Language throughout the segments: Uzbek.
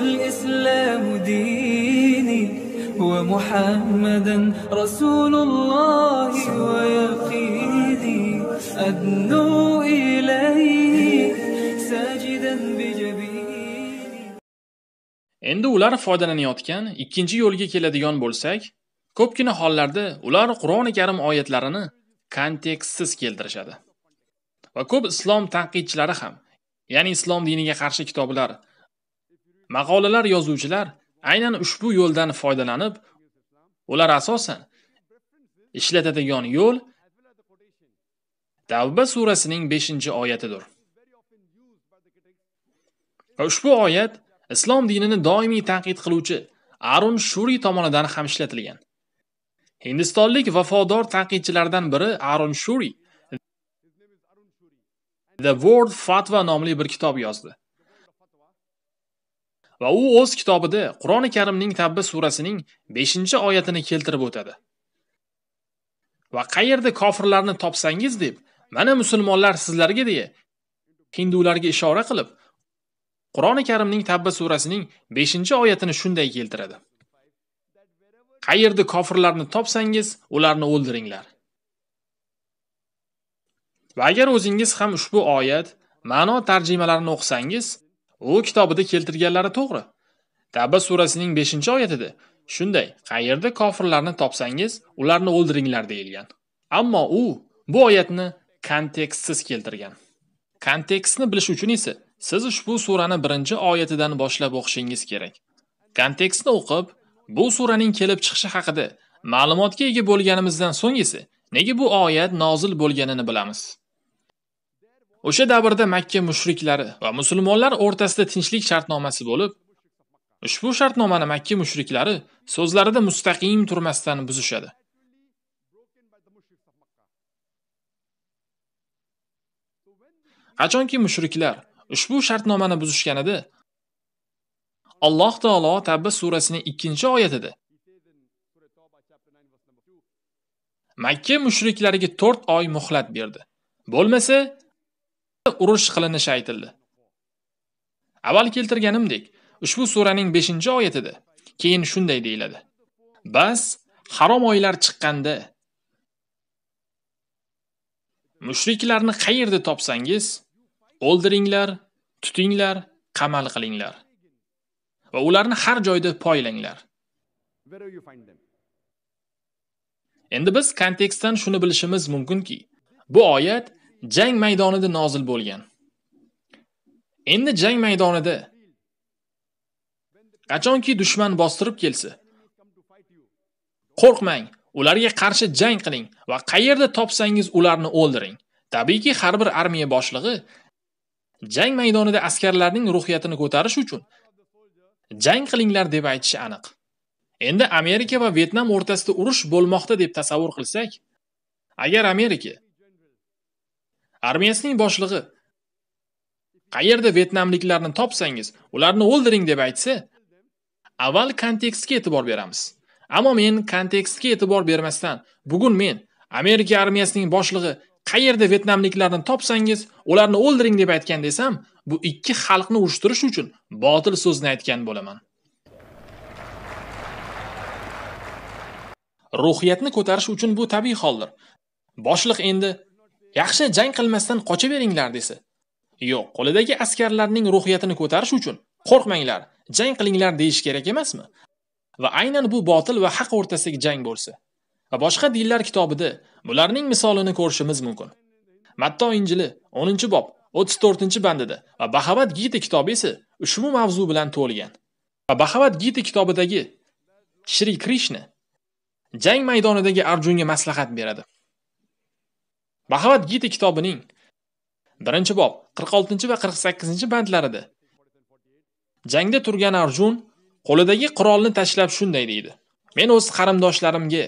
والإسلام ديني ومحمدا رسول الله ويقيني أدنو إليه ساجدا بجبيني Endi ular foydalanayotgan ikkinchi yo'lga keladigan bo'lsak, ko'pgina hollarda ular Qur'oni Karim oyatlarini kontekstsiz keltirishadi. Va ko'p islom tanqidchilari ham, ya'ni islom diniga qarshi kitoblar Maqolalar yozuvchilar aynan ushbu yo'ldan foydalanib, ular asosan ishlatadigan yo'l Tavba surasining 5-oyatidir. Ushbu oyat islom dinini doimiy tanqid qiluvchi Arun Shuri tomonidan ham ishlatilgan. Hindistonlik vafodor tanqidchilardan biri Arun Shuri The World Fatwa nomli bir kitob yozdi. va u o'z kitobida Qur'oni Karimning Tabba surasining 5-oyatini keltirib o'tadi. Va qayerda kofirlarni topsangiz deb, mana musulmonlar sizlarga deya hindularga ishora qilib, Qur'oni Karimning Tabba surasining 5-oyatini shunday keltiradi. Qayerda kofirlarni topsangiz, ularni o'ldiringlar. Va agar o'zingiz ham ushbu oyat ma'no tarjimalarini o'qisangiz, U kitobida keltirganlari to'g'ri. Tavba surasining 5-oyatida shunday, qayerda kofirlarni topsangiz, ularni o'ldiringlar deyilgan. Ammo u bu oyatni kontekstsiz keltirgan. Kontekstni bilish uchun esa siz ushbu surani 1-oyatidan boshlab o'qishingiz kerak. Kontekstni o'qib, bu suraning kelib chiqishi haqida ma'lumotga ega bo'lganimizdan so'ng esa nega bu oyat nozil bo'lganini bilamiz. O'sha davrda Makka mushriklari va musulmonlar o'rtasida tinchlik shartnomasi bo'lib, ushbu shartnomani Makka mushriklari so'zlarida mustaqim turmasdan buzishadi. Qachonki mushriklar ushbu shartnomani buzishganida Alloh taolo tabba surasining 2-oyatida Makka mushriklariga 4 oy muhlat berdi. Bo'lmasa, urush qilinishi aytildi. Avval keltirganimdek, ushbu suraning 5-oyatida keyin shunday deyiladi. Bas harom oylar chiqqanda mushriklarni qayerda topsangiz, o'ldiringlar, tutinglar, qamal qilinglar va ularni har joyda poylanglar. Endi biz kontekstdan shuni bilishimiz mumkinki, bu oyat jang maydonida nozil bo'lgan. Endi jang maydonida qachonki dushman bostirib kelsa, qo'rqmang, ularga qarshi jang qiling va qayerda topsangiz ularni o'ldiring. Tabiiyki, har bir armiya boshlig'i jang maydonida askarlarning ruhiyatini ko'tarish uchun jang qilinglar deb aytishi aniq. Endi Amerika va Vyetnam o'rtasida urush bo'lmoqda deb tasavvur qilsak, agar Amerika armiyasining boshlig'i qayerda vyetnamliklarni topsangiz ularni o'ldiring deb aytsa avval kontekstga e'tibor beramiz ammo men kontekstga e'tibor bermasdan bugun men amerika armiyasining boshlig'i qayerda vyetnamliklarni topsangiz ularni o'ldiring deb aytgan desam bu ikki xalqni urushtirish uchun botil so'zni aytgan bo'laman ruhiyatni ko'tarish uchun bu tabiiy holdir boshliq endi yaxshi jang qilmasdan qochaveringlar desa. Yo'q, qo'lidagi askarlarning ruhiyatini ko'tarish uchun qo'rqmanglar, jang qilinglar deyish kerak emasmi? Va aynan bu botil va haq o'rtasidagi jang bo'lsa. Va boshqa dinlar kitobida bularning misolini ko'rishimiz mumkin. Matto Injili 10-bob 34-bandida va Bahavad Gita kitobi esa ushbu mavzu bilan to'lgan. Va Bahavad Gita kitobidagi Shri Krishna jang maydonidagi Arjunga maslahat beradi. Bhagavad Gita kitobining 1-bob 46 va 48-bandlarida jangda turgan Arjun qo'lidagi qurolni tashlab shunday deydi: Men o'z qarindoshlarimga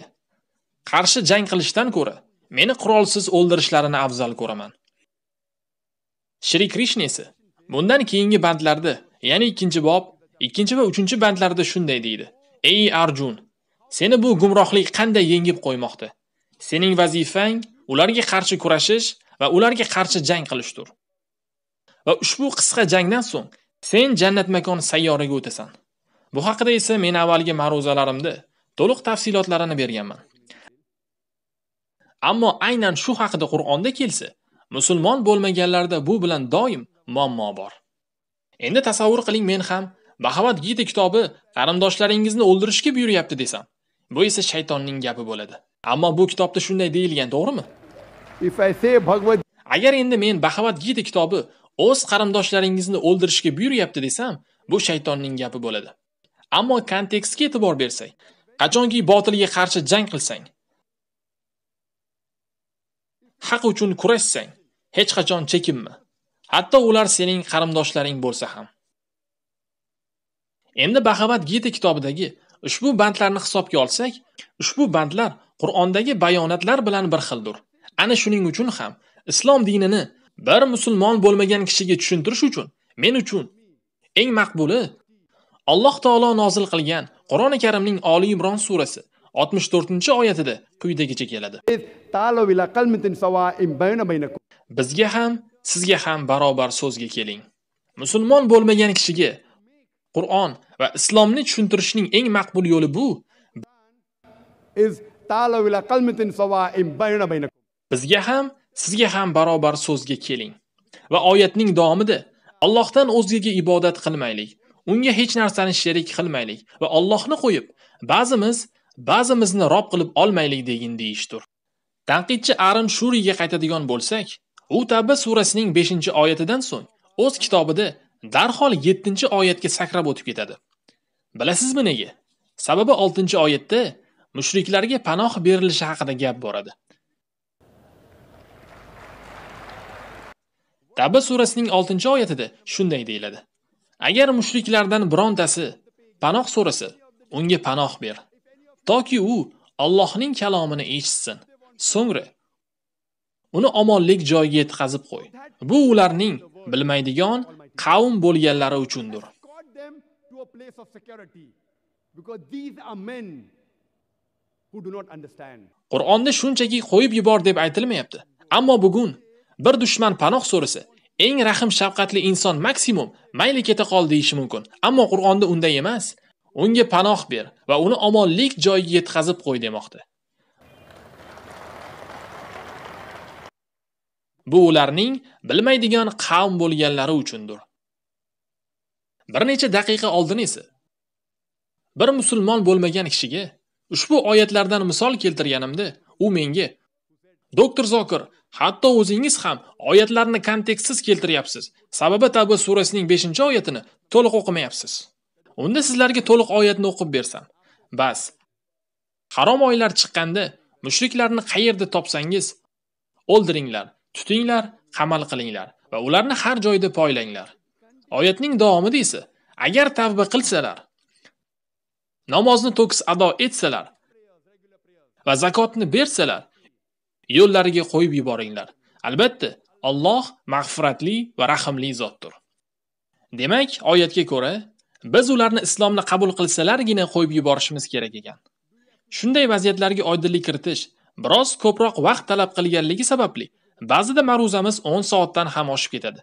qarshi jang qilishdan ko'ra meni qurolsiz o'ldirishlarini afzal ko'raman. Shri Krishna esa bundan keyingi bandlarda, ya'ni 2-bob 2 va 3-bandlarda shunday deydi: Ey Arjun, seni bu gumrohlik qanday yengib qo'ymoqda? Sening vazifang ularga qarshi kurashish va ularga qarshi jang qilishdir. Va ushbu qisqa jangdan so'ng sen jannat makon sayyoraga o'tasan. Bu haqida esa men avvalgi ma'ruzalarimda to'liq tafsilotlarini berganman. Ammo aynan shu haqida Qur'onda kelsa, musulmon bo'lmaganlarda bu bilan doim muammo bor. Endi tasavvur qiling men ham bahavat Gita kitobi qarindoshlaringizni o'ldirishga buyuryapti desam, bu esa shaytonning gapi bo'ladi. Ammo bu kitobda shunday deyilgan, to'g'rimi? If I say Bhagavad Agar endi men bahavat Gita kitobi o'z qarindoshlaringizni o'ldirishga buyuryapti desam, bu shaytonning gapi bo'ladi. Ammo kontekstga e'tibor bersak, qachonki botilga qarshi jang qilsang, haq uchun kurashsang, hech qachon chekinma. Hatto ular sening qarindoshlaring bo'lsa ham. Endi Bahavad Gita kitobidagi ushbu bandlarni hisobga olsak, ushbu bandlar Qur'ondagi bayonotlar bilan bir xildir. Ana shuning uchun ham islom dinini bir musulmon bo'lmagan kishiga tushuntirish uchun men uchun eng maqbuli Alloh taolo nozil qilgan Qur'oni Karimning Oli Imron surasi 64-oyatida quyidagicha keladi. Bizga ham, sizga ham barobar so'zga keling. Musulmon bo'lmagan kishiga Qur'on va islomni tushuntirishning eng maqbul yo'li bu. Iz Bizga ham, sizga ham barobar so'zga keling. Va oyatning davomida Allohdan o'zgaga ibodat qilmaylik. Unga hech narsani sherik qilmaylik va Allohni qo'yib, ba'zimiz ba'zimizni rob qilib olmaylik degin deyishdir. Tanqidchi Arim shuriyga qaytadigan bo'lsak, u Tavba surasining 5-oyatidan so'ng o'z kitobida darhol 7-oyatga sakrab o'tib ketadi. Bilasizmi nega? Sababi 6-oyatda mushriklarga panoh berilishi haqida gap boradi. taba surasining 6-oyatida shunday deyiladi. Agar mushriklardan birontasi panoh so'rasa, unga panoh ber. Toki u Allohning kalomini eshitsin. So'ngra uni omonlik joyiga yetkazib qo'y. Bu ularning bilmaydigan qavm bo'lganlari uchundir. Qur'onda shunchaki qo'yib yubor deb aytilmayapti. Ammo bugun bir dushman panoh so'risa eng rahim shafqatli inson maksimum mayli keta qol deyishi mumkin, ammo Qur'onda unday emas. Unga panoh ber va uni omonlik joyiga yetkazib qo'y demoqda. Bu ularning bilmaydigan qavm bo'lganlari uchundir. Bir necha daqiqa oldin esa bir musulmon bo'lmagan kishiga ushbu oyatlardan misol keltirganimda u menga Doktor Zokir, Hatto o'zingiz ham oyatlarni kontekstsiz keltiryapsiz. Sababi Tavba surasining 5-oyatini to'liq o'qimayapsiz. Unda sizlarga to'liq oyatni o'qib bersam. Bas. Harom oylar chiqqanda mushriklarni qayerda topsangiz, o'ldiringlar, tutinglar, qamal qilinglar va ularni har joyda poylanglar. Oyatning davomida esa agar tavba qilsalar, namozni to'kis ado etsalar va zakotni bersalar, yo'llariga qo'yib yuboringlar. Albatta, Alloh mag'firatli va rahimli zotdir. Demak, oyatga ko'ra, biz ularni islomni qabul qilsalargina qo'yib yuborishimiz kerak ekan. Shunday vaziyatlarga oydinlik kiritish biroz ko'proq vaqt talab qilganligi sababli ba'zida ma'ruzamiz 10 soatdan ham oshib ketadi.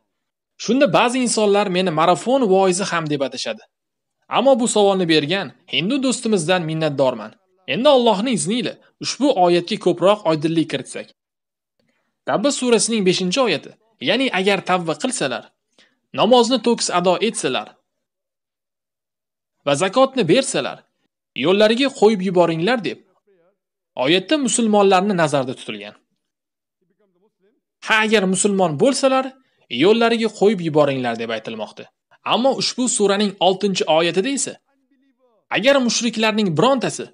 Shunda ba'zi insonlar meni marafon voizi ham deb atashadi. Ammo bu savolni bergan hindu do'stimizdan minnatdorman. Endi Allohning izni ushbu oyatga ko'proq oydinlik kiritsak. Tavba surasining 5-oyati, ya'ni agar tavba qilsalar, namozni to'kis ado etsalar va zakotni bersalar, yo'llariga qo'yib yuboringlar deb oyatda musulmonlarni nazarda tutilgan. Ha agar musulmon bo'lsalar, yo'llariga qo'yib yuboringlar deb aytilmoqda. Ammo ushbu suraning 6-oyatida esa agar mushriklarning birontasi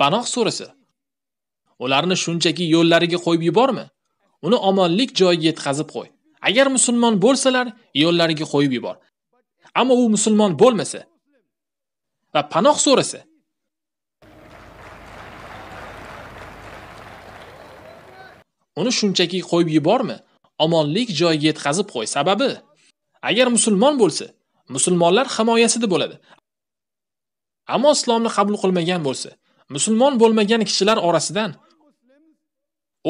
Panoh surasi. Ularni shunchaki yo'llariga qo'yib yuborma. Uni omonlik joyiga yetkazib qo'y. Agar musulmon bo'lsalar, yo'llariga qo'yib yubor. Ammo u musulmon bo'lmasa va panoh surasi. Uni shunchaki qo'yib yuborma. Omonlik joyiga yetkazib qo'y. Sababi, agar musulmon bo'lsa, musulmonlar himoyasida bo'ladi. Ammo islomni qabul qilmagan bo'lsa, musulmon bo'lmagan kishilar orasidan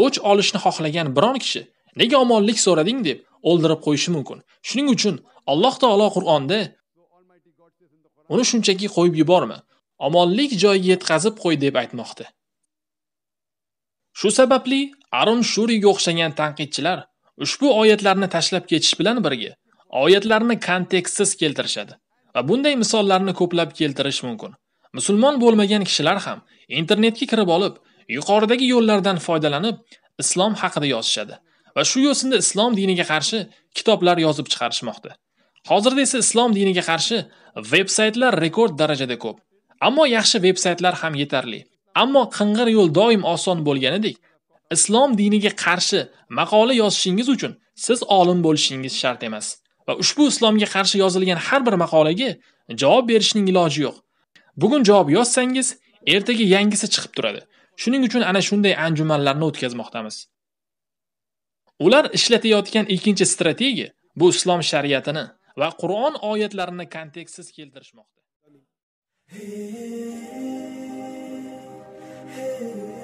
o'ch olishni xohlagan biron kishi nega omonlik so'rading deb o'ldirib qo'yishi mumkin. Shuning uchun Alloh taolo Qur'onda uni shunchaki qo'yib yuborma, omonlik joyiga yetkazib qo'y deb aytmoqda. Shu sababli Arun Shuriga o'xshagan tanqidchilar ushbu oyatlarni tashlab ketish bilan birga oyatlarni kontekstsiz keltirishadi va bunday misollarni ko'plab keltirish mumkin. Musulmon bo'lmagan kishilar ham internetga kirib olib, yuqoridagi yo'llardan foydalanib, islom haqida yozishadi va shu yo'sinda islom diniga qarshi kitoblar yozib chiqarishmoqda. Hozirda esa islom diniga qarshi veb-saytlar rekord darajada ko'p. Ammo yaxshi veb-saytlar ham yetarli. Ammo qing'ir yo'l doim oson bo'lganidek, islom diniga qarshi maqola yozishingiz uchun siz olim bo'lishingiz shart emas. Va ushbu islomga qarshi yozilgan har bir maqolaga javob berishning iloji yo'q. Bugun javob yozsangiz, ertaga yangisi chiqib turadi. Shuning uchun ana shunday anjumanlarni o'tkazmoqdamiz. Ular ishlatayotgan ikkinchi strategiya bu islom shariatini va Qur'on oyatlarini kontekstsiz keltirishmoqda.